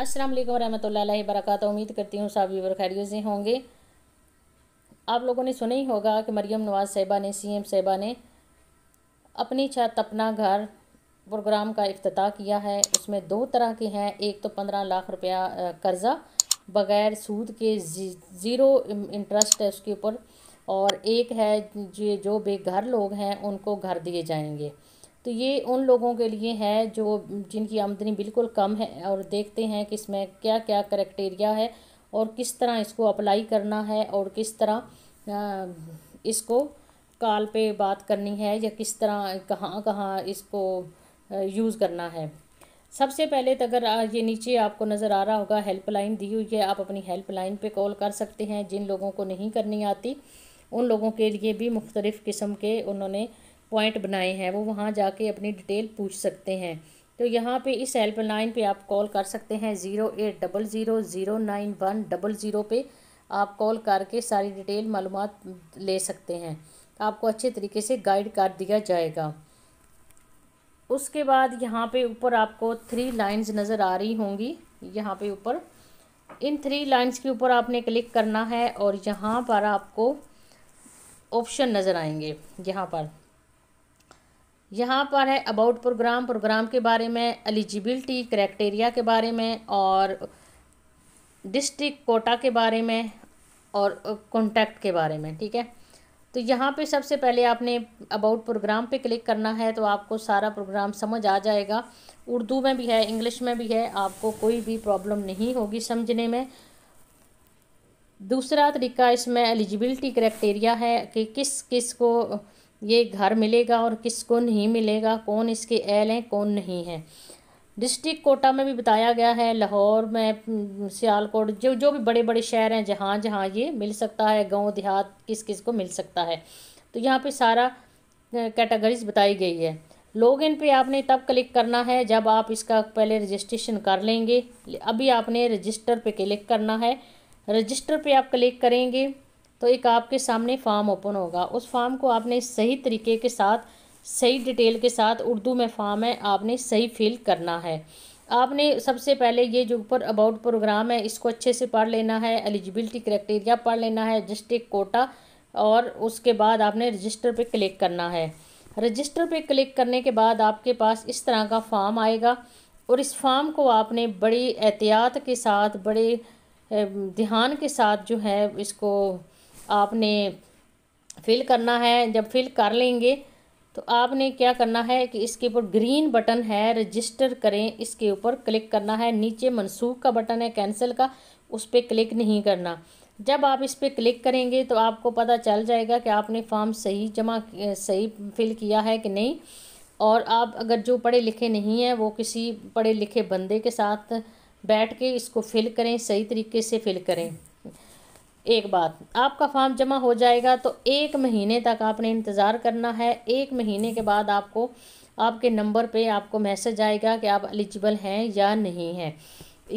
अस्सलाम वालेकुम रहमतुल्लाहि उम्मीद करती हूँ सब व्यूवर खैरियत से होंगे आप लोगों ने सुना ही होगा कि मरियम नवाज़ साहिबा ने सीएम साहिबा ने अपनी छत अपना घर प्रोग्राम का अफ्ताह किया है उसमें दो तरह के हैं एक तो पंद्रह लाख रुपया कर्ज़ा बग़ैर सूद के ज़ीरो इंटरेस्ट है उसके ऊपर और एक है जो बेघर लोग हैं उनको घर दिए जाएंगे तो ये उन लोगों के लिए है जो जिनकी आमदनी बिल्कुल कम है और देखते हैं कि इसमें क्या क्या करेक्टेरिया है और किस तरह इसको अप्लाई करना है और किस तरह इसको कॉल पे बात करनी है या किस तरह कहाँ कहाँ इसको यूज़ करना है सबसे पहले तो अगर ये नीचे आपको नज़र आ रहा होगा हेल्पलाइन दी हुई है आप अपनी हेल्पलाइन पे कॉल कर सकते हैं जिन लोगों को नहीं करनी आती उन लोगों के लिए भी मुख्तलिफ़ किस्म के उन्होंने पॉइंट बनाए हैं वो वहाँ जाके अपनी डिटेल पूछ सकते हैं तो यहाँ पे इस हेल्पलाइन पे आप कॉल कर सकते हैं zero eight double zero zero nine one double zero पर आप कॉल करके सारी डिटेल मालूम ले सकते हैं आपको अच्छे तरीके से गाइड कर दिया जाएगा उसके बाद यहाँ पे ऊपर आपको थ्री लाइंस नज़र आ रही होंगी यहाँ पे ऊपर इन थ्री लाइंस के ऊपर आपने क्लिक करना है और यहाँ पर आपको ऑप्शन नज़र आएंगे यहाँ पर यहाँ पर है अबाउट प्रोग्राम प्रोग्राम के बारे में एलिजिबिलिटी क्राइटेरिया के बारे में और डिस्ट्रिक्ट कोटा के बारे में और कॉन्टैक्ट के बारे में ठीक है तो यहाँ पे सबसे पहले आपने अबाउट प्रोग्राम पे क्लिक करना है तो आपको सारा प्रोग्राम समझ आ जाएगा उर्दू में भी है इंग्लिश में भी है आपको कोई भी प्रॉब्लम नहीं होगी समझने में दूसरा तरीका इसमें एलिजिबिलिटी क्राइटेरिया है कि किस किस को ये घर मिलेगा और किसको नहीं मिलेगा कौन इसके एल हैं कौन नहीं है डिस्ट्रिक्ट कोटा में भी बताया गया है लाहौर में सियालकोट जो जो भी बड़े बड़े शहर हैं जहाँ जहाँ ये मिल सकता है गांव देहात किस किस को मिल सकता है तो यहाँ पे सारा कैटेगरीज बताई गई है लॉग इन पर आपने तब क्लिक करना है जब आप इसका पहले रजिस्ट्रेशन कर लेंगे अभी आपने रजिस्टर पर क्लिक करना है रजिस्टर पर आप क्लिक करेंगे तो एक आपके सामने फॉर्म ओपन होगा उस फॉर्म को आपने सही तरीके के साथ सही डिटेल के साथ उर्दू में फॉर्म है आपने सही फिल करना है आपने सबसे पहले ये जो ऊपर अबाउट प्रोग्राम है इसको अच्छे से पढ़ लेना है एलिजिबिलिटी क्राइटेरिया पढ़ लेना है जस्टिक कोटा और उसके बाद आपने रजिस्टर पे क्लिक करना है रजिस्टर पे क्लिक करने के बाद आपके पास इस तरह का फॉर्म आएगा और इस फॉर्म को आपने बड़ी एहतियात के साथ बड़े ध्यान के साथ जो है इसको आपने फिल करना है जब फिल कर लेंगे तो आपने क्या करना है कि इसके ऊपर ग्रीन बटन है रजिस्टर करें इसके ऊपर क्लिक करना है नीचे मनसूख का बटन है कैंसिल का उस पर क्लिक नहीं करना जब आप इस पर क्लिक करेंगे तो आपको पता चल जाएगा कि आपने फॉर्म सही जमा सही फिल किया है कि नहीं और आप अगर जो पढ़े लिखे नहीं हैं वो किसी पढ़े लिखे बंदे के साथ बैठ के इसको फिल करें सही तरीके से फिल करें एक बात आपका फॉर्म जमा हो जाएगा तो एक महीने तक आपने इंतज़ार करना है एक महीने के बाद आपको आपके नंबर पे आपको मैसेज आएगा कि आप एलिजिबल हैं या नहीं हैं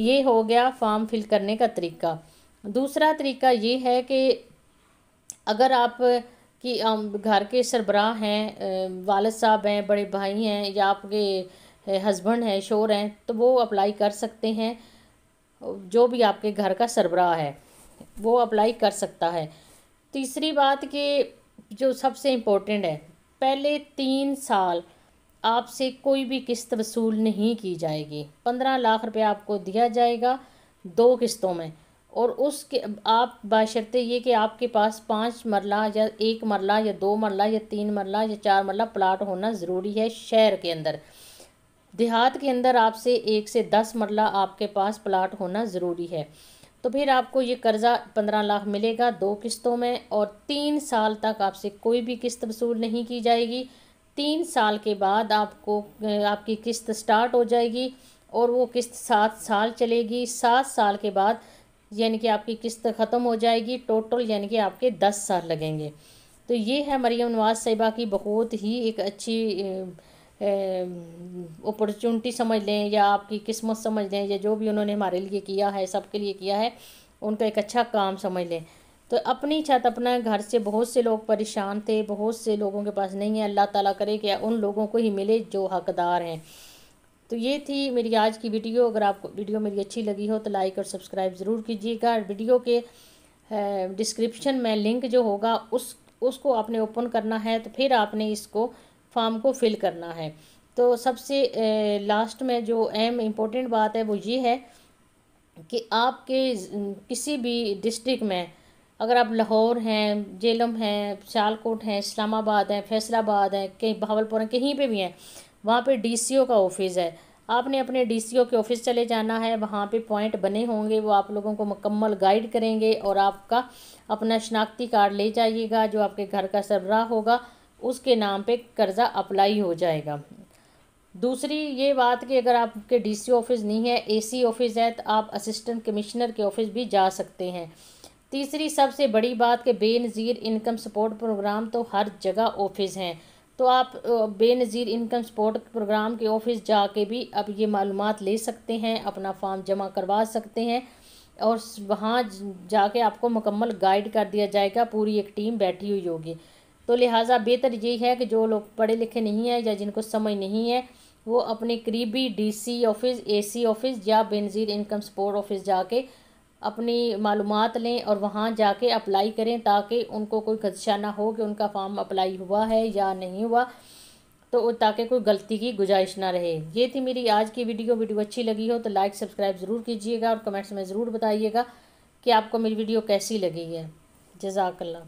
ये हो गया फॉर्म फिल करने का तरीका दूसरा तरीका ये है कि अगर आप कि घर के सरबराह हैं वालद साहब हैं बड़े भाई हैं या आपके हस्बैंड हैं शोर हैं तो वो अप्लाई कर सकते हैं जो भी आपके घर का सरबराह है वो अप्लाई कर सकता है तीसरी बात कि जो सबसे इम्पोर्टेंट है पहले तीन साल आपसे कोई भी किस्त वसूल नहीं की जाएगी पंद्रह लाख रुपए आपको दिया जाएगा दो किस्तों में और उसके आप बाशर्ते ये कि आपके पास पाँच मरला या एक मरला या दो मरला या तीन मरला या चार मरला प्लाट होना ज़रूरी है शहर के अंदर देहात के अंदर आपसे एक से दस मरला आपके पास प्लाट होना ज़रूरी है तो फिर आपको ये कर्ज़ा पंद्रह लाख मिलेगा दो किस्तों में और तीन साल तक आपसे कोई भी किस्त वसूल नहीं की जाएगी तीन साल के बाद आपको आपकी किस्त स्टार्ट हो जाएगी और वो किस्त सात साल चलेगी सात साल के बाद यानी कि आपकी किस्त ख़त्म हो जाएगी टोटल यानी कि आपके दस साल लगेंगे तो ये है मरियम नवाज साहिबा की बहुत ही एक अच्छी अपॉर्चुनिटी समझ लें या आपकी किस्मत समझ लें या जो भी उन्होंने हमारे लिए किया है सबके लिए किया है उनका एक अच्छा काम समझ लें तो अपनी छत अपना घर से बहुत से लोग परेशान थे बहुत से लोगों के पास नहीं है अल्लाह ताला करे कि उन लोगों को ही मिले जो हकदार हैं तो ये थी मेरी आज की वीडियो अगर आपको वीडियो मेरी अच्छी लगी हो तो लाइक और सब्सक्राइब ज़रूर कीजिएगा वीडियो के डिस्क्रिप्शन में लिंक जो होगा उस उसको आपने ओपन करना है तो फिर आपने इसको फॉर्म को फिल करना है तो सबसे लास्ट में जो अहम इम्पोर्टेंट बात है वो ये है कि आपके किसी भी डिस्ट्रिक्ट में अगर आप लाहौर हैं जेलम हैं शालकोट हैं इस्लामाबाद हैं फैसलाबाद हैं कहीं बहावलपुर हैं कहीं पे भी हैं वहाँ पे डीसीओ का ऑफिस है आपने अपने डीसीओ के ऑफ़िस चले जाना है वहाँ पे पॉइंट बने होंगे वो आप लोगों को मुकम्मल गाइड करेंगे और आपका अपना शनाख्ती कार्ड ले जाइएगा जो आपके घर का सरबराह होगा उसके नाम पे कर्ज़ा अप्लाई हो जाएगा दूसरी ये बात कि अगर आपके डीसी ऑफिस नहीं है एसी ऑफिस है तो आप असिस्टेंट कमिश्नर के ऑफिस भी जा सकते हैं तीसरी सबसे बड़ी बात कि बेनज़ीर इनकम सपोर्ट प्रोग्राम तो हर जगह ऑफिस हैं तो आप बेनज़ीर इनकम सपोर्ट प्रोग्राम के ऑफिस जाके भी अब ये मालूम ले सकते हैं अपना फॉर्म जमा करवा सकते हैं और वहाँ जाके आपको मुकम्मल गाइड कर दिया जाएगा पूरी एक टीम बैठी हुई होगी तो लिहाजा बेहतर ये है कि जो लोग पढ़े लिखे नहीं हैं या जिनको समझ नहीं है वो अपने करीबी डीसी ऑफिस एसी ऑफिस या बेनज़ीर इनकम सपोर्ट ऑफिस जाके अपनी मालूम लें और वहाँ जाके अप्लाई करें ताकि उनको कोई खदशा ना हो कि उनका फॉर्म अप्लाई हुआ है या नहीं हुआ तो ताकि कोई गलती की गुजाइश ना रहे ये थी मेरी आज की वीडियो वीडियो अच्छी लगी हो तो लाइक सब्सक्राइब ज़रूर कीजिएगा और कमेंट्स में ज़रूर बताइएगा कि आपको मेरी वीडियो कैसी लगी है जजाकल्ला